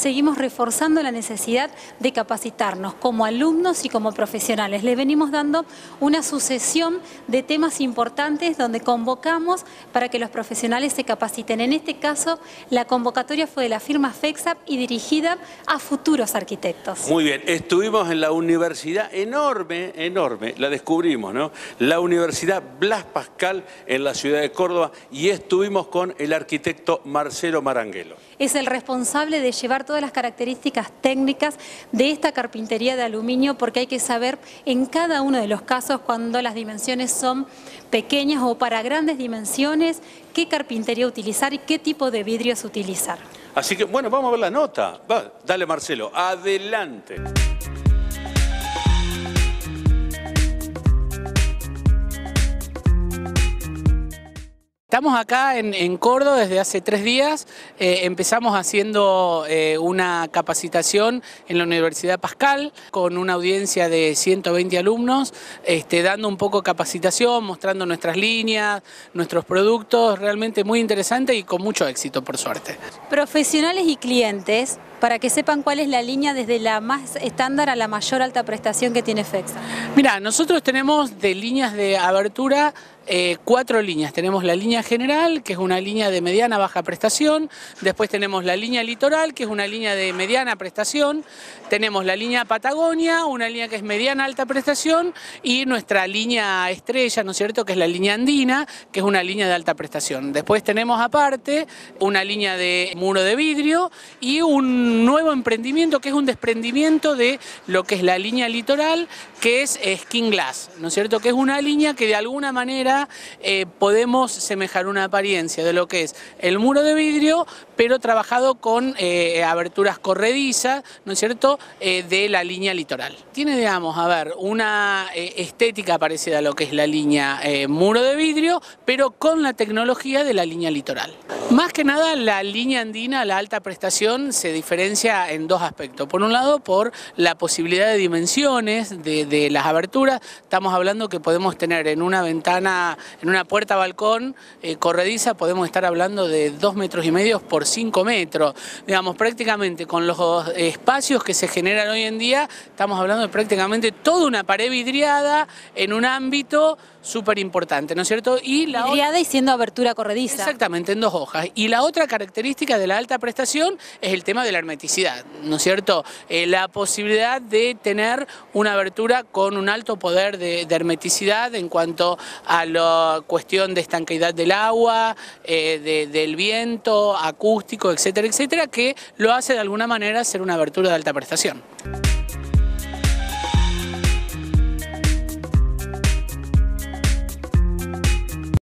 seguimos reforzando la necesidad de capacitarnos como alumnos y como profesionales. Le venimos dando una sucesión de temas importantes donde convocamos para que los profesionales se capaciten. En este caso, la convocatoria fue de la firma FEXAP y dirigida a futuros arquitectos. Muy bien, estuvimos en la universidad enorme, enorme, la descubrimos, ¿no? La Universidad Blas Pascal en la ciudad de Córdoba y estuvimos con el arquitecto Marcelo Maranguelo. Es el responsable de llevar todas las características técnicas de esta carpintería de aluminio porque hay que saber en cada uno de los casos cuando las dimensiones son pequeñas o para grandes dimensiones, qué carpintería utilizar y qué tipo de vidrios utilizar. Así que, bueno, vamos a ver la nota. dale, Marcelo, adelante. Estamos acá en, Córdoba desde hace tres días. Eh, empezamos haciendo eh, una capacitación en la Universidad Pascal con una audiencia de 120 alumnos, este, dando un poco capacitación, mostrando nuestras líneas, nuestros productos, realmente muy interesante y con mucho éxito, por suerte. Profesionales y clientes para que sepan cuál es la línea desde la más estándar a la mayor alta prestación que tiene FEXA? Mira, nosotros tenemos de líneas de abertura eh, cuatro líneas. Tenemos la línea general, que es una línea de mediana baja prestación. Después tenemos la línea litoral, que es una línea de mediana prestación. Tenemos la línea Patagonia, una línea que es mediana alta prestación. Y nuestra línea estrella, ¿no es cierto?, que es la línea andina, que es una línea de alta prestación. Después tenemos aparte una línea de muro de vidrio y un nuevo emprendimiento, que es un desprendimiento de lo que es la línea litoral, que es Skin Glass, ¿no es cierto?, que es una línea que de alguna manera eh, podemos semejar una apariencia de lo que es el muro de vidrio, pero trabajado con eh, aberturas corredizas, ¿no es cierto?, eh, de la línea litoral. Tiene, digamos, a ver, una estética parecida a lo que es la línea muro de vidrio, pero con la tecnología de la línea litoral. Más que nada, la línea andina, la alta prestación, se diferencia en dos aspectos. Por un lado, por la posibilidad de dimensiones de las aberturas. Estamos hablando que podemos tener en una ventana en una puerta balcón eh, corrediza podemos estar hablando de dos metros y medio por cinco metros. Digamos, prácticamente con los espacios que se generan hoy en día, estamos hablando de prácticamente toda una pared vidriada en un ámbito súper importante, ¿no es cierto? Y vidriada y siendo abertura corrediza. Exactamente, en dos hojas. Y la otra característica de la alta prestación es el tema de la hermeticidad, ¿no es cierto? Eh, la posibilidad de tener una abertura con un alto poder de, hermeticidad en cuanto a la cuestión de estanqueidad del agua, eh, del viento, acústico, etcétera, etcétera, que lo hace de alguna manera ser una abertura de alta prestación.